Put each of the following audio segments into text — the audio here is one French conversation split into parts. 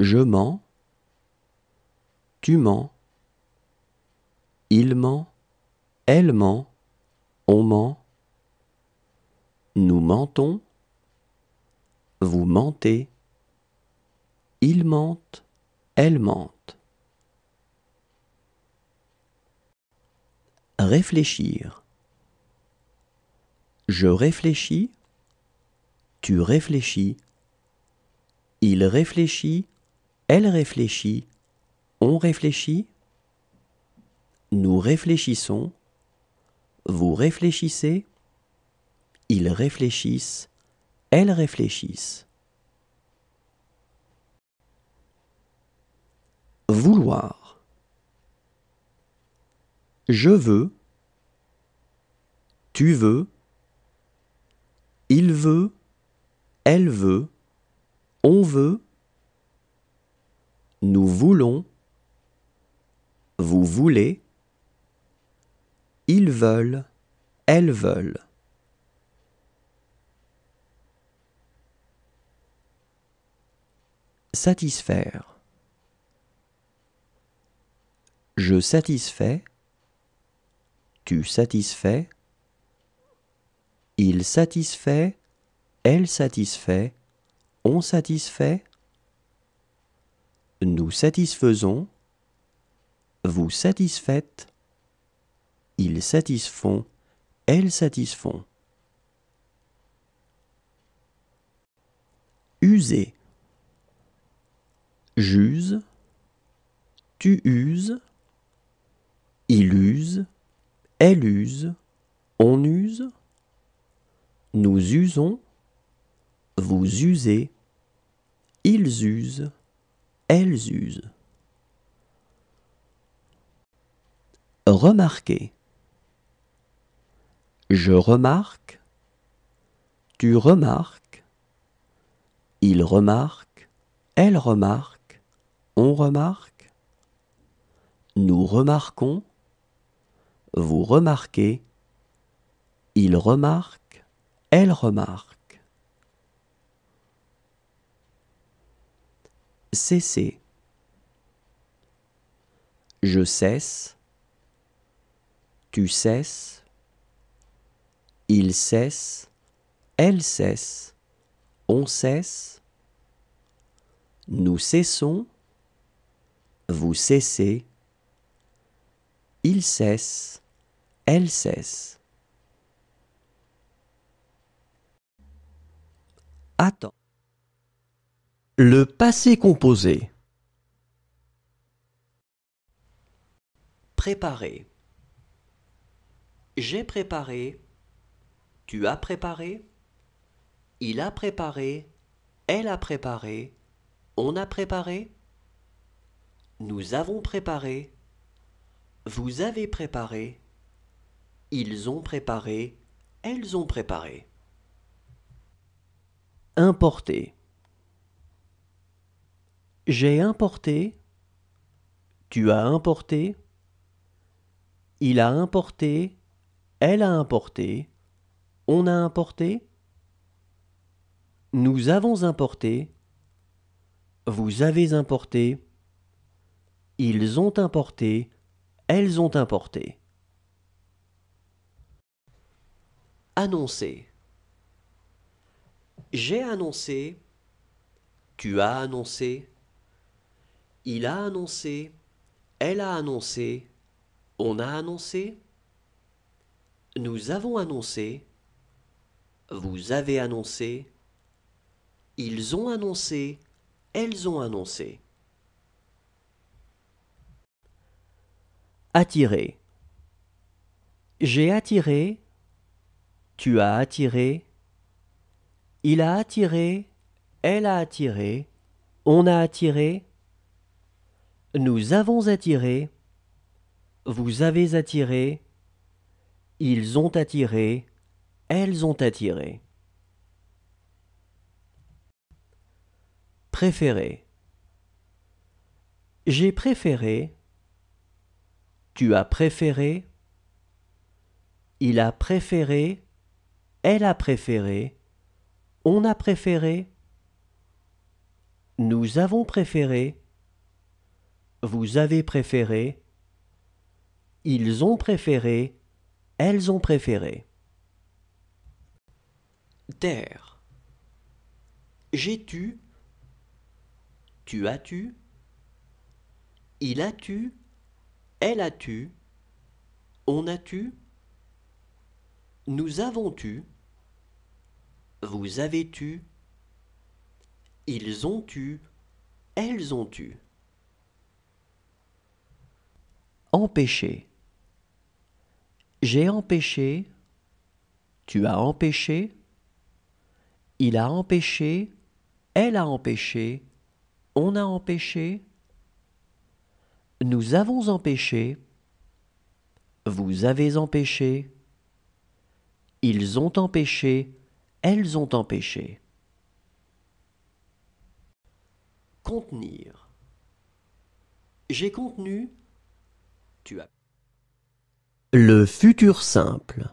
Je mens. Tu mens. Il ment. Elle ment. On ment. Nous mentons. Vous mentez. Il mentent. Elle mentent. Réfléchir. Je réfléchis. Tu réfléchis. Il réfléchit. Elle réfléchit, on réfléchit, nous réfléchissons, vous réfléchissez, ils réfléchissent, elles réfléchissent. Vouloir. Je veux, tu veux, il veut, elle veut, on veut, nous voulons. Vous voulez. Ils veulent. Elles veulent. Satisfaire. Je satisfais. Tu satisfais. Il satisfait. Elle satisfait. On satisfait. Nous satisfaisons. Vous satisfaites. Ils satisfont. Elles satisfont. User. J'use. Tu uses. Il use. Elle use. On use. Nous usons. Vous usez. Ils usent elles usent. Remarquez. Je remarque. Tu remarques. Il remarque. Elle remarque. On remarque. Nous remarquons. Vous remarquez. Il remarque. Elle remarque. cesser. Je cesse, tu cesses, il cesse, elle cesse, on cesse, nous cessons, vous cessez, il cesse, elle cesse. Attends. Le passé composé. Préparer. J'ai préparé. Tu as préparé. Il a préparé. Elle a préparé. On a préparé. Nous avons préparé. Vous avez préparé. Ils ont préparé. Elles ont préparé. Importer. J'ai importé, tu as importé, il a importé, elle a importé, on a importé, nous avons importé, vous avez importé, ils ont importé, elles ont importé. Annoncer. J'ai annoncé, tu as annoncé, il a annoncé, elle a annoncé, on a annoncé, nous avons annoncé, vous avez annoncé, ils ont annoncé, elles ont annoncé. Attirer. J'ai attiré, tu as attiré, il a attiré, elle a attiré, on a attiré, nous avons attiré, vous avez attiré, ils ont attiré, elles ont attiré. Préféré. J'ai préféré, tu as préféré, il a préféré, elle a préféré, on a préféré, nous avons préféré, vous avez préféré. Ils ont préféré. Elles ont préféré. Terre. J'ai tu. Tu as tu. Il a tu. Elle a tu. On a tu. Nous avons tu. Vous avez tu. Ils ont tu. Elles ont tu. Empêcher. J'ai empêché. Tu as empêché. Il a empêché. Elle a empêché. On a empêché. Nous avons empêché. Vous avez empêché. Ils ont empêché. Elles ont empêché. Contenir. J'ai contenu le futur simple.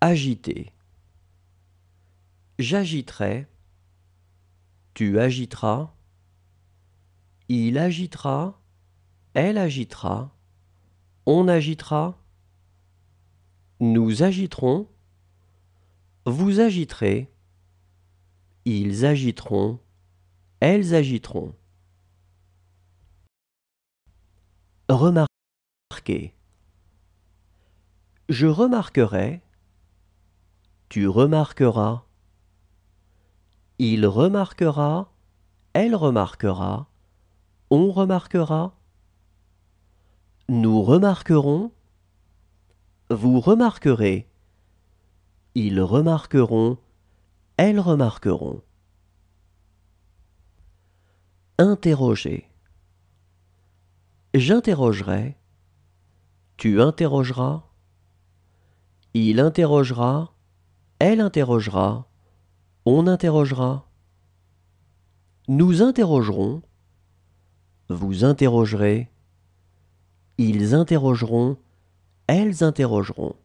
Agiter. J'agiterai. Tu agiteras. Il agitera. Elle agitera. On agitera. Nous agiterons. Vous agiterez. Ils agiteront. Elles agiteront. Remarquer. Je remarquerai. Tu remarqueras. Il remarquera. Elle remarquera. On remarquera. Nous remarquerons. Vous remarquerez. Ils remarqueront. Elles remarqueront. Interroger. J'interrogerai, tu interrogeras, il interrogera, elle interrogera, on interrogera. Nous interrogerons, vous interrogerez, ils interrogeront, elles interrogeront.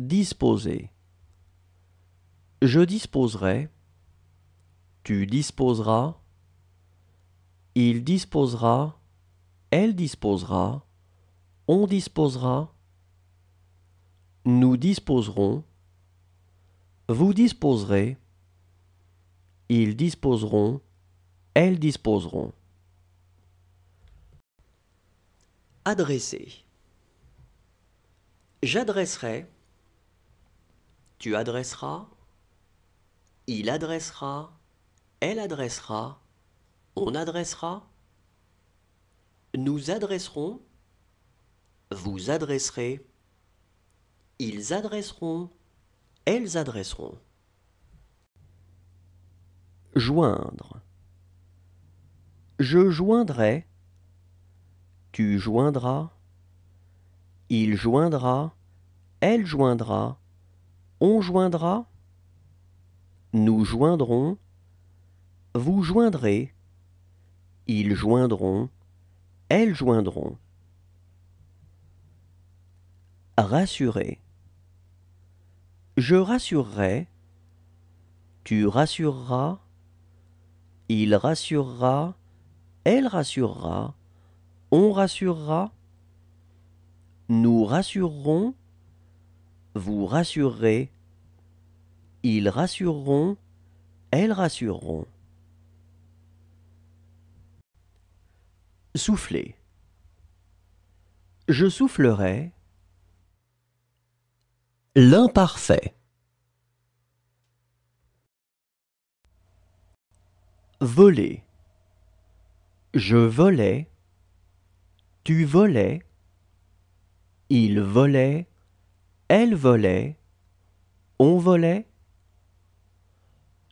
Disposer. Je disposerai, tu disposeras, il disposera, elle disposera, on disposera, nous disposerons, vous disposerez, ils disposeront, elles disposeront. Adresser. J'adresserai, tu adresseras, il adressera, elle adressera, on adressera, nous adresserons, vous adresserez, ils adresseront, elles adresseront. Joindre. Je joindrai, tu joindras, il joindra, elle joindra, on joindra, nous joindrons, vous joindrez, ils joindront, elles joindront. Rassurer. Je rassurerai, tu rassureras, il rassurera, elle rassurera, on rassurera, nous rassurerons, vous rassurerez, ils rassureront, elles rassureront. Souffler. Je soufflerai. L'imparfait. Voler. Je volais. Tu volais. Il volait. Elle volait. On volait.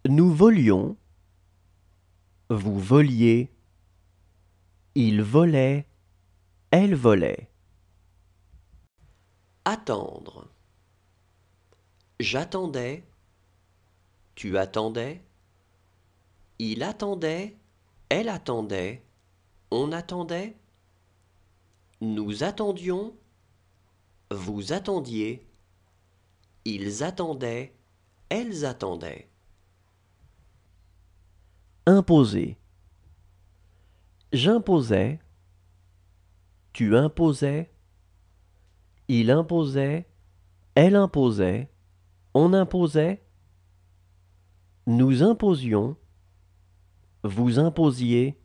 Nous volions. Vous voliez. Il volait. Elle volait. Attendre. J'attendais. Tu attendais. Il attendait. Elle attendait. On attendait. Nous attendions. Vous attendiez. Ils attendaient. Elles attendaient. Imposer. J'imposais, tu imposais, il imposait, elle imposait, on imposait, nous imposions, vous imposiez,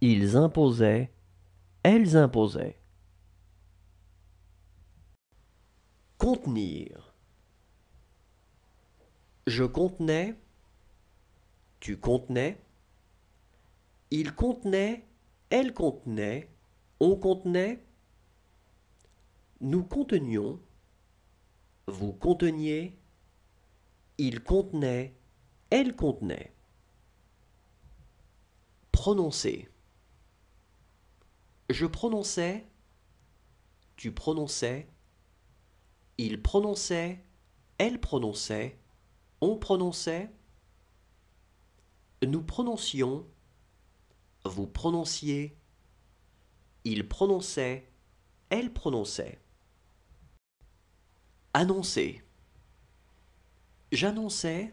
ils imposaient, elles imposaient. Contenir. Je contenais, tu contenais, il contenait, elle contenait, on contenait, nous contenions, vous conteniez, il contenait, elle contenait. Prononcer. Je prononçais, tu prononçais, il prononçait, elle prononçait, on prononçait, nous prononcions, vous prononciez. Il prononçait. Elle prononçait. Annoncer. J'annonçais.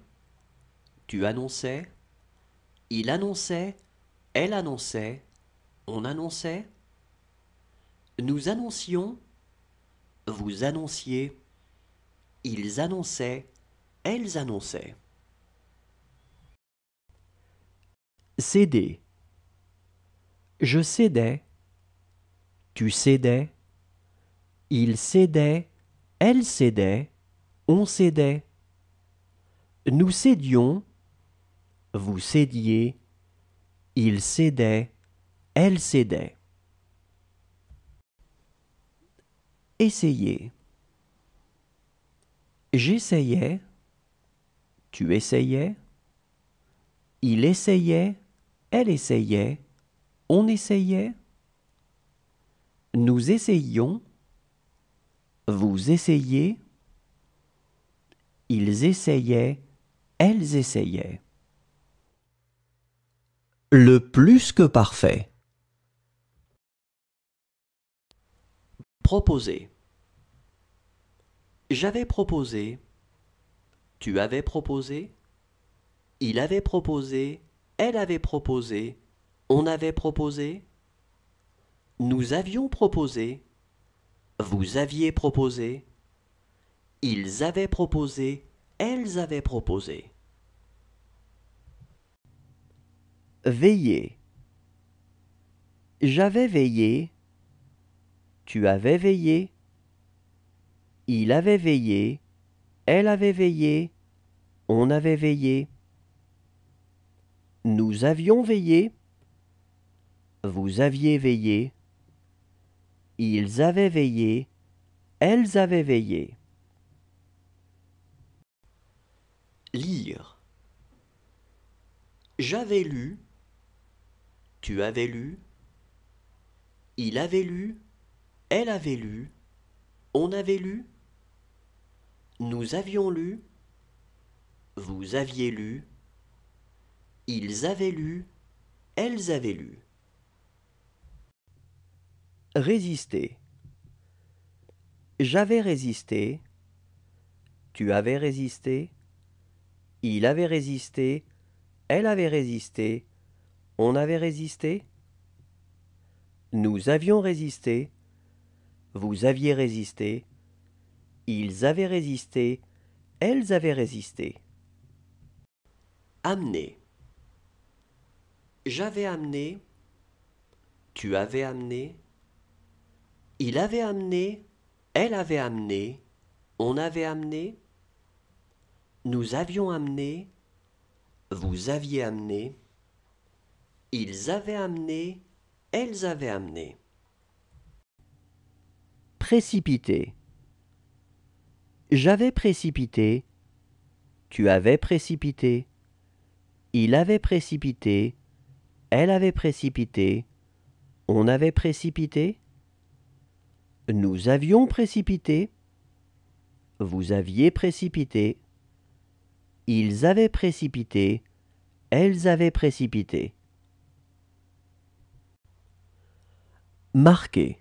Tu annonçais. Il annonçait. Elle annonçait. On annonçait. Nous annoncions. Vous annonciez. Ils annonçaient. Elles annonçaient. Céder. Je cédais. Tu cédais. Il cédait. Elle cédait. On cédait. Nous cédions. Vous cédiez. Il cédait. Elle cédait. Essayez. J'essayais. Tu essayais. Il essayait. Elle essayait. On essayait. Nous essayions. Vous essayez. Ils essayaient. Elles essayaient. Le plus que parfait. Proposer. J'avais proposé. Tu avais proposé. Il avait proposé. Elle avait proposé. On avait proposé. Nous avions proposé. Vous aviez proposé. Ils avaient proposé. Elles avaient proposé. Veiller. J'avais veillé. Tu avais veillé. Il avait veillé. Elle avait veillé. On avait veillé. Nous avions veillé. Vous aviez veillé. Ils avaient veillé. Elles avaient veillé. Lire. J'avais lu. Tu avais lu. Il avait lu. Elle avait lu. On avait lu. Nous avions lu. Vous aviez lu. Ils avaient lu. Elles avaient lu. Résister. J'avais résisté. Tu avais résisté. Il avait résisté. Elle avait résisté. On avait résisté. Nous avions résisté. Vous aviez résisté. Ils avaient résisté. Elles avaient résisté. Amener. J'avais amené. Tu avais amené. Il avait amené, elle avait amené, on avait amené, nous avions amené, vous aviez amené, ils avaient amené, elles avaient amené. Précipité J'avais précipité, tu avais précipité, il avait précipité, elle avait précipité, on avait précipité nous avions précipité. Vous aviez précipité. Ils avaient précipité. Elles avaient précipité. Marquer.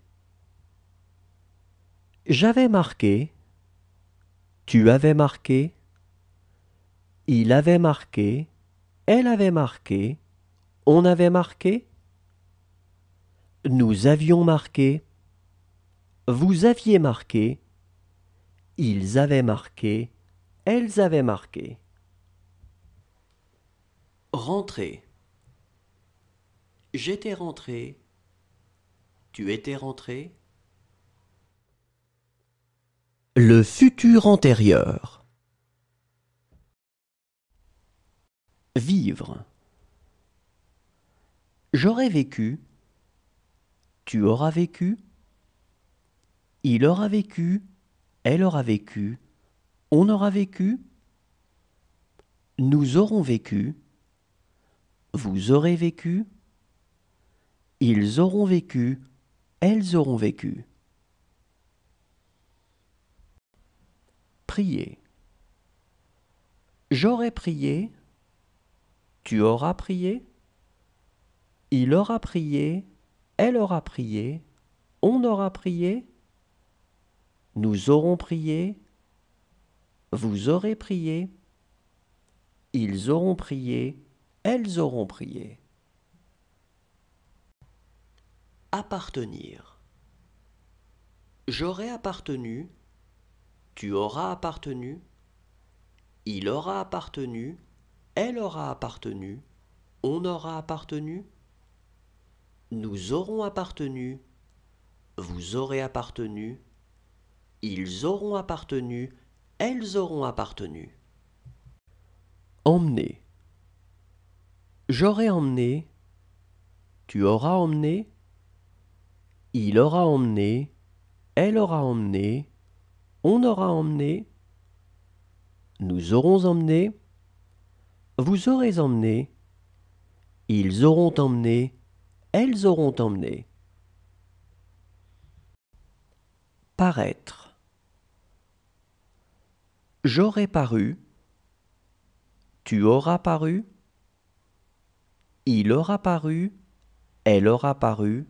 J'avais marqué. Tu avais marqué. Il avait marqué. Elle avait marqué. On avait marqué. Nous avions marqué. Vous aviez marqué, ils avaient marqué, elles avaient marqué. Rentrer. J'étais rentré, tu étais rentré. Le futur antérieur. Vivre. J'aurais vécu, tu auras vécu. Il aura vécu, elle aura vécu, on aura vécu, nous aurons vécu, vous aurez vécu, ils auront vécu, elles auront vécu. Prier. J'aurai prié, tu auras prié, il aura prié, elle aura prié, on aura prié, nous aurons prié, vous aurez prié, ils auront prié, elles auront prié. Appartenir. J'aurai appartenu, tu auras appartenu, il aura appartenu, elle aura appartenu, on aura appartenu, nous aurons appartenu, vous aurez appartenu, ils auront appartenu, elles auront appartenu. Emmener. J'aurai emmené, tu auras emmené, il aura emmené, elle aura emmené, on aura emmené, nous aurons emmené, vous aurez emmené, ils auront emmené, elles auront emmené. Paraître. J'aurai paru, tu auras paru, il aura paru, elle aura paru,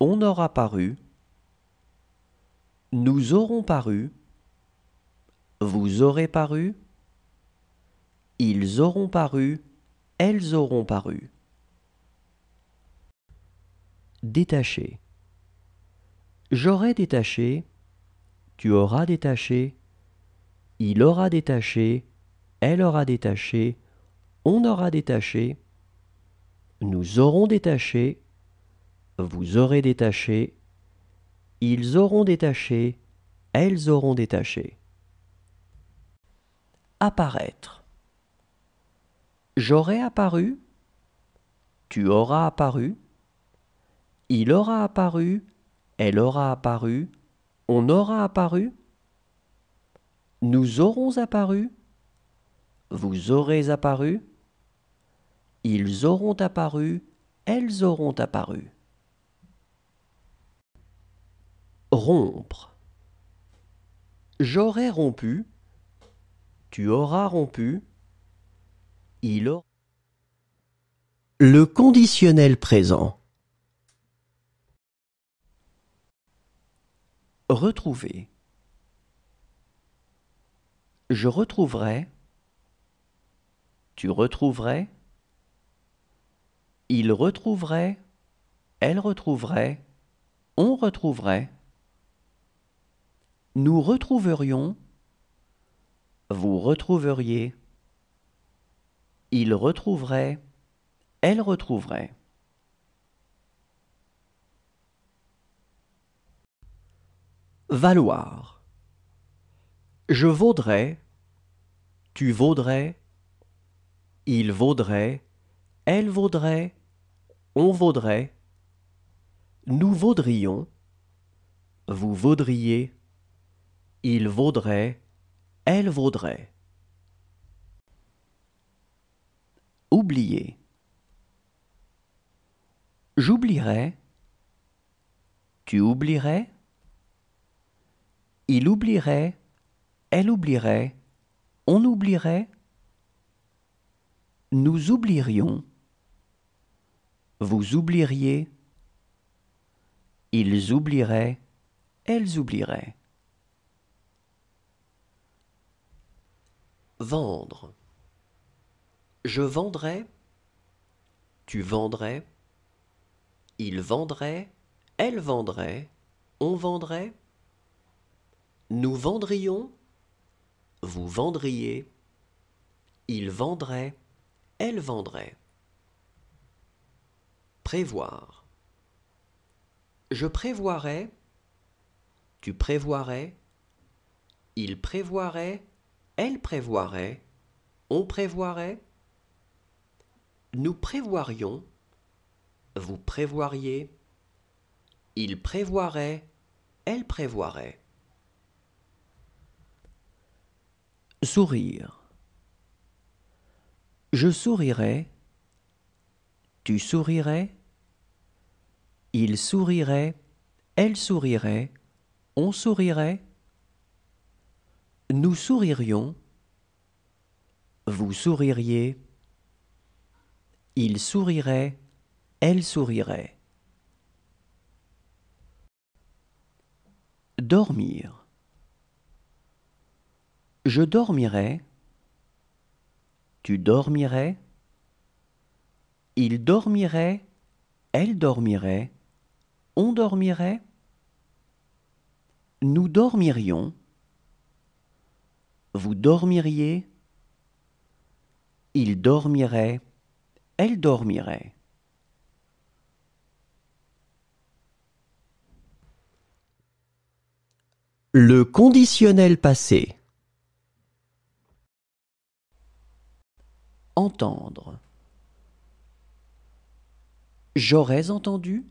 on aura paru, nous aurons paru, vous aurez paru, ils auront paru, elles auront paru. Détaché. J'aurai détaché, tu auras détaché, il aura détaché, elle aura détaché, on aura détaché, nous aurons détaché, vous aurez détaché, ils auront détaché, elles auront détaché. Apparaître. J'aurai apparu, tu auras apparu, il aura apparu, elle aura apparu, on aura apparu. Nous aurons apparu, vous aurez apparu, ils auront apparu, elles auront apparu. Rompre. J'aurai rompu, tu auras rompu, il aura. Le conditionnel présent. Retrouver je retrouverai, tu retrouverais, il retrouverait, elle retrouverait, on retrouverait, nous retrouverions, vous retrouveriez, il retrouverait, elle retrouverait. Valoir. Je vaudrais, tu vaudrais. Il vaudrait. Elle vaudrait. On vaudrait. Nous vaudrions. Vous vaudriez. Il vaudrait. Elle vaudrait. Oublier. J'oublierai. Tu oublierais. Il oublierait. Elle oublierait on oublierait, nous oublierions, vous oublieriez, ils oublieraient, elles oublieraient. Vendre. Je vendrais, tu vendrais, ils vendraient, elle vendrait, on vendrait, nous vendrions, vous vendriez. Il vendrait. Elle vendrait. Prévoir. Je prévoirais. Tu prévoirais. Il prévoirait. Elle prévoirait. On prévoirait. Nous prévoirions. Vous prévoiriez. Il prévoirait. Elle prévoirait. Sourire. Je sourirai. Tu sourirais. Il sourirait. Elle sourirait. On sourirait. Nous souririons. Vous souririez. Il sourirait. Elle sourirait. Dormir. Je dormirai. Tu dormirais. Il dormirait. Elle dormirait. On dormirait. Nous dormirions. Vous dormiriez. Il dormirait. Elle dormirait. Le conditionnel passé. entendre. J'aurais entendu.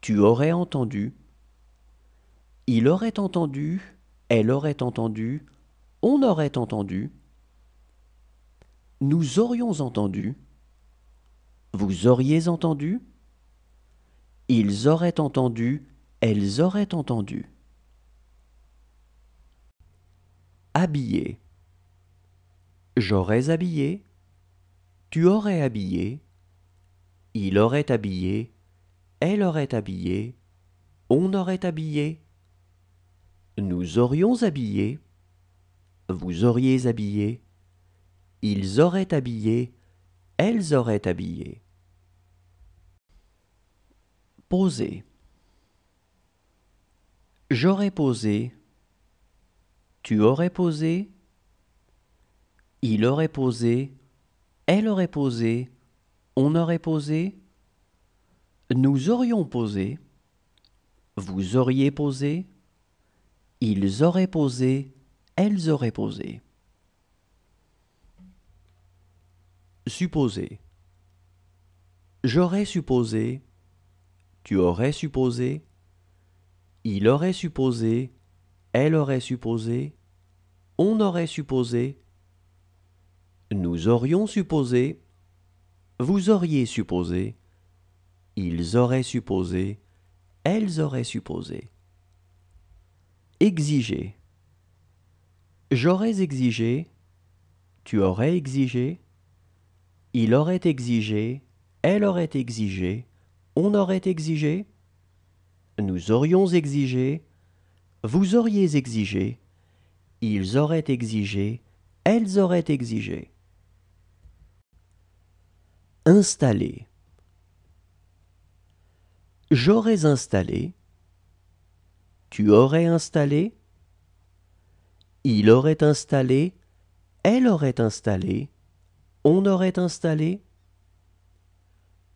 Tu aurais entendu. Il aurait entendu. Elle aurait entendu. On aurait entendu. Nous aurions entendu. Vous auriez entendu. Ils auraient entendu. Elles auraient entendu. Habillé. J'aurais habillé, tu aurais habillé, il aurait habillé, elle aurait habillé, on aurait habillé, nous aurions habillé, vous auriez habillé, ils auraient habillé, elles auraient habillé. Poser. J'aurais posé, tu aurais posé, il aurait posé, elle aurait posé, on aurait posé, nous aurions posé, vous auriez posé, ils auraient posé, elles auraient posé. Supposer. J'aurais supposé, tu aurais supposé, il aurait supposé, elle aurait supposé, on aurait supposé, nous aurions supposé. Vous auriez supposé. Ils auraient supposé. Elles auraient supposé. Exiger. J'aurais exigé. Tu aurais exigé. Il aurait exigé. Elle aurait exigé. On aurait exigé. Nous aurions exigé. Vous auriez exigé. Ils auraient exigé. Elles auraient exigé. Installé. J'aurais installé. Tu aurais installé. Il aurait installé. Elle aurait installé. On aurait installé.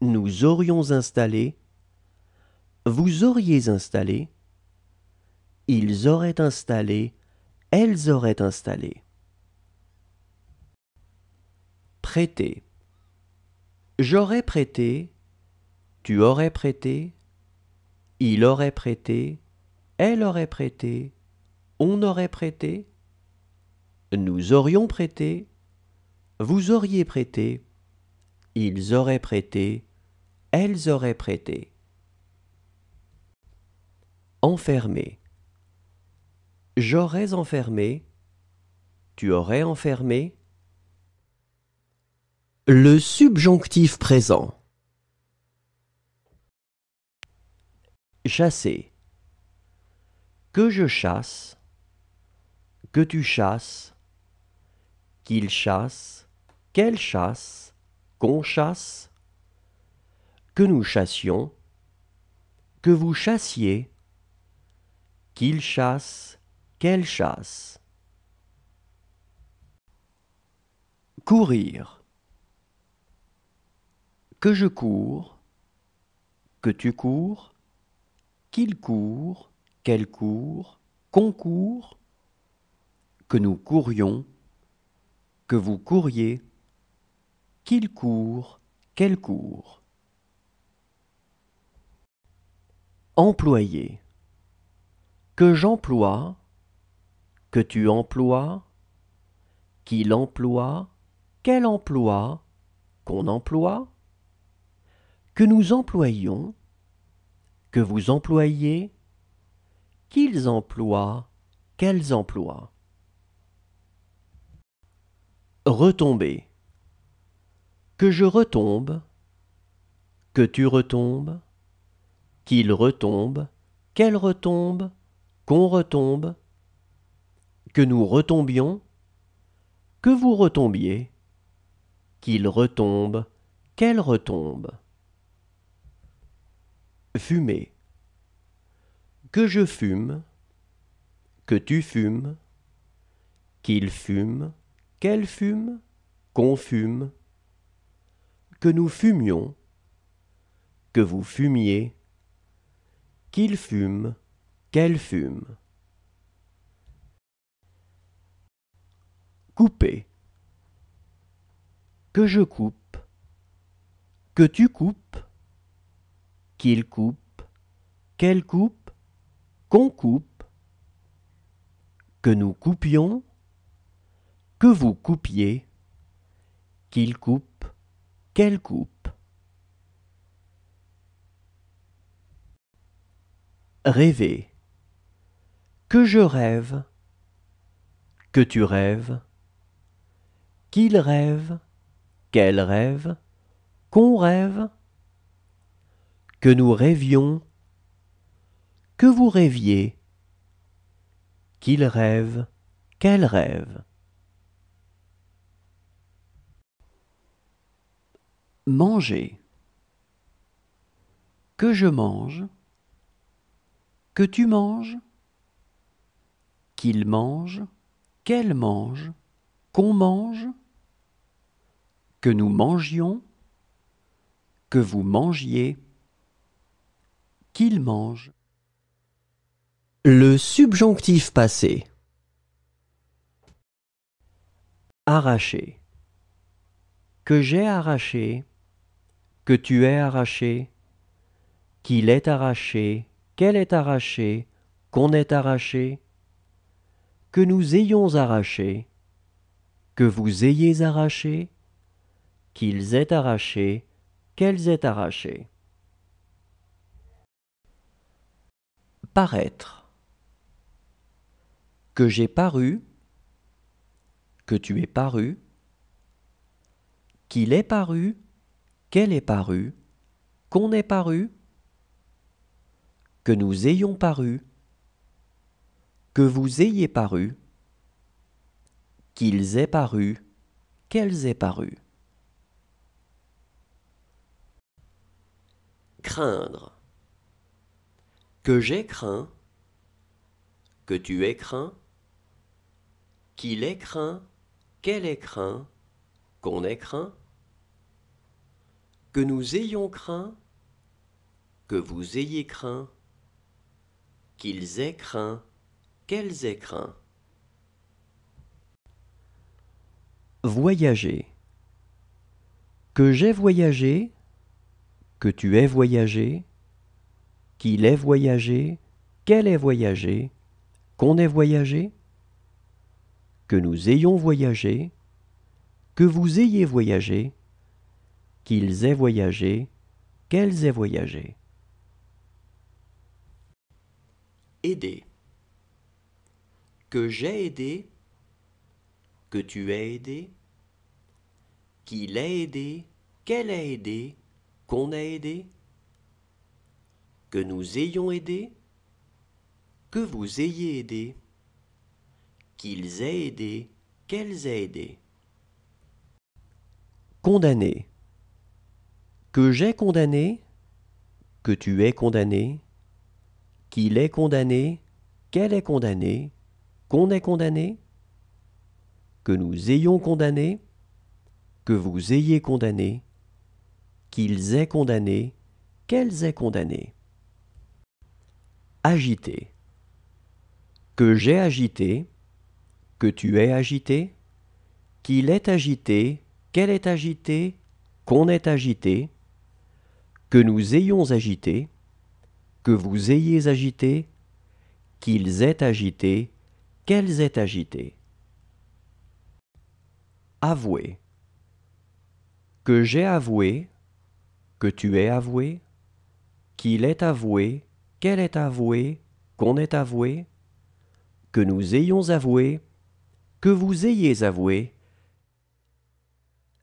Nous aurions installé. Vous auriez installé. Ils auraient installé. Elles auraient installé. Prêter. J'aurais prêté, tu aurais prêté, il aurait prêté, elle aurait prêté, on aurait prêté, nous aurions prêté, vous auriez prêté, ils auraient prêté, elles auraient prêté. Enfermé. J'aurais enfermé, tu aurais enfermé, le subjonctif présent. Chasser. Que je chasse, que tu chasses, qu'il chasse, qu'elle chasse, qu'on chasse, que nous chassions, que vous chassiez, qu'il chasse, qu'elle chasse. Courir que je cours, que tu cours, qu'il court, qu'elle court, qu'on court, que nous courions, que vous couriez, qu'il court, qu'elle court. Employé. Que j'emploie, que tu emploies, qu'il emploie, qu'elle emploie, qu'on emploie, que nous employons, que vous employiez, qu'ils emploient, qu'elles emploient. Retomber. Que je retombe, que tu retombes, qu'il retombe, qu'elle retombe, qu'on retombe, que nous retombions, que vous retombiez, qu'il retombe, qu'elle retombe. Fumer. Que je fume, que tu fumes, qu'il fume, qu'elle fume, qu'on fume, que nous fumions, que vous fumiez, qu'il fume, qu'elle fume. Couper. Que je coupe, que tu coupes, qu'il coupe, qu'elle coupe, qu'on coupe, que nous coupions, que vous coupiez, qu'il coupe, qu'elle coupe. Rêver. Que je rêve, que tu rêves, qu'il rêve, qu'elle rêve, qu'on rêve, que nous rêvions, que vous rêviez, qu'il rêve, qu'elle rêve. Manger. Que je mange, que tu manges, qu'il mange, qu'elle mange, qu'on mange, que nous mangions, que vous mangiez qu'il mange. Le subjonctif passé. Arraché. Que j'ai arraché, que tu es arraché, qu'il est arraché, qu'elle est arrachée, qu'on est arraché, que nous ayons arraché, que vous ayez arraché, qu'ils aient arraché, qu'elles aient arraché. paraître, que j'ai paru, que tu es paru, qu'il est paru, qu'elle est PARU qu'on est paru, que nous ayons paru, que vous ayez paru, qu'ils aient paru, qu'elles aient paru. Craindre que j'ai craint, que tu aies craint, qu'il ait craint, qu'elle ait craint, qu'on ait craint, que nous ayons craint, que vous ayez craint, qu'ils aient craint, qu'elles aient craint. Voyager. Que j'ai voyagé, que tu aies voyagé, qu'il ait voyagé, qu'elle ait voyagé, qu'on ait voyagé, que nous ayons voyagé, que vous ayez voyagé, qu'ils aient voyagé, qu'elles aient voyagé. Aider. Que j'ai aidé, que tu aies aidé, qu'il ait aidé, qu'elle ait aidé, qu'on ait aidé que nous ayons aidé, que vous ayez aidé, qu'ils aient aidé, qu'elles aient aidé. Condamné. Que j'ai condamné, que tu es condamné, qu'il est condamné, qu'elle est condamnée, qu'on est condamné, que nous ayons condamné, que vous ayez condamné, qu'ils aient condamné, qu'elles aient condamné agité. Que j'ai agité, que tu es agité, qu'il est agité, qu'elle est agitée, qu'on est agité, que nous ayons agité, que vous ayez agité, qu'ils aient agité, qu'elles aient agité. Avouer. Que j'ai avoué, que tu es avoué, qu'il est avoué, qu'elle est avouée, qu'on est avoué, que nous ayons avoué, que vous ayez avoué.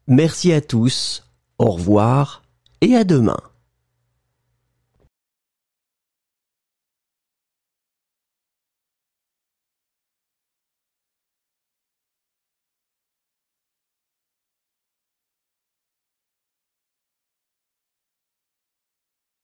Merci à tous, au revoir et à demain.